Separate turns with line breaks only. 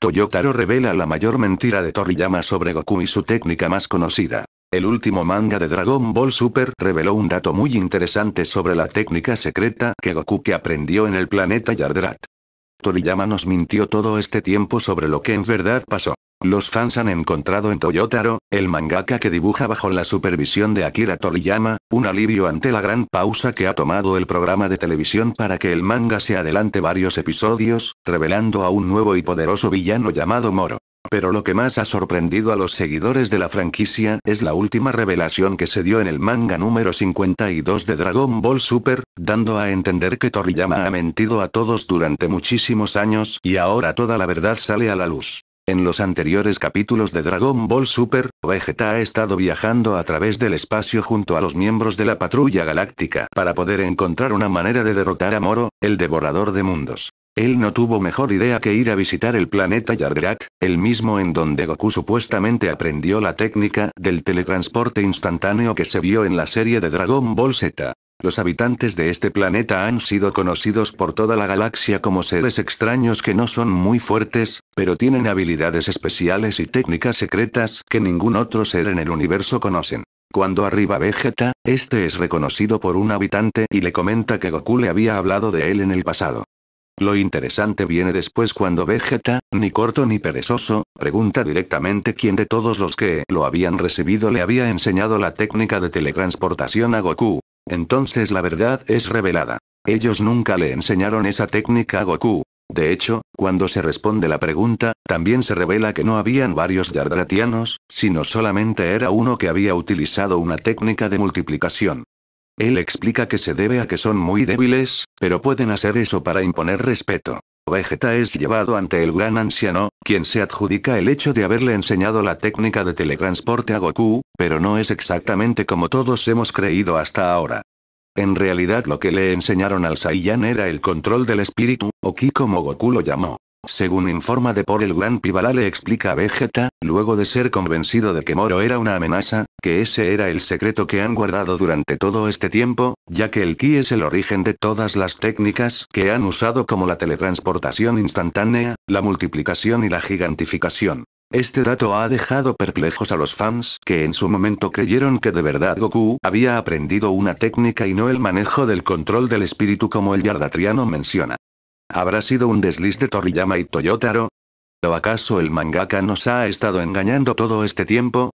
Toyotaro revela la mayor mentira de Toriyama sobre Goku y su técnica más conocida. El último manga de Dragon Ball Super reveló un dato muy interesante sobre la técnica secreta que Goku que aprendió en el planeta Yardrat. Toriyama nos mintió todo este tiempo sobre lo que en verdad pasó. Los fans han encontrado en Toyotaro, el mangaka que dibuja bajo la supervisión de Akira Toriyama, un alivio ante la gran pausa que ha tomado el programa de televisión para que el manga se adelante varios episodios, revelando a un nuevo y poderoso villano llamado Moro. Pero lo que más ha sorprendido a los seguidores de la franquicia es la última revelación que se dio en el manga número 52 de Dragon Ball Super, dando a entender que Toriyama ha mentido a todos durante muchísimos años y ahora toda la verdad sale a la luz. En los anteriores capítulos de Dragon Ball Super, Vegeta ha estado viajando a través del espacio junto a los miembros de la Patrulla Galáctica para poder encontrar una manera de derrotar a Moro, el devorador de mundos. Él no tuvo mejor idea que ir a visitar el planeta Yardrat, el mismo en donde Goku supuestamente aprendió la técnica del teletransporte instantáneo que se vio en la serie de Dragon Ball Z. Los habitantes de este planeta han sido conocidos por toda la galaxia como seres extraños que no son muy fuertes, pero tienen habilidades especiales y técnicas secretas que ningún otro ser en el universo conocen. Cuando arriba Vegeta, este es reconocido por un habitante y le comenta que Goku le había hablado de él en el pasado. Lo interesante viene después cuando Vegeta, ni corto ni perezoso, pregunta directamente quién de todos los que lo habían recibido le había enseñado la técnica de teletransportación a Goku, entonces la verdad es revelada. Ellos nunca le enseñaron esa técnica a Goku. De hecho, cuando se responde la pregunta, también se revela que no habían varios Yardratianos, sino solamente era uno que había utilizado una técnica de multiplicación. Él explica que se debe a que son muy débiles, pero pueden hacer eso para imponer respeto. Vegeta es llevado ante el gran anciano, quien se adjudica el hecho de haberle enseñado la técnica de teletransporte a Goku, pero no es exactamente como todos hemos creído hasta ahora. En realidad lo que le enseñaron al Saiyan era el control del espíritu, o Ki como Goku lo llamó. Según informa de por el gran Pibala le explica a Vegeta, luego de ser convencido de que Moro era una amenaza, que ese era el secreto que han guardado durante todo este tiempo, ya que el ki es el origen de todas las técnicas que han usado como la teletransportación instantánea, la multiplicación y la gigantificación. Este dato ha dejado perplejos a los fans que en su momento creyeron que de verdad Goku había aprendido una técnica y no el manejo del control del espíritu como el yardatriano menciona. ¿Habrá sido un desliz de Toriyama y Toyotaro? ¿O acaso el mangaka nos ha estado engañando todo este tiempo?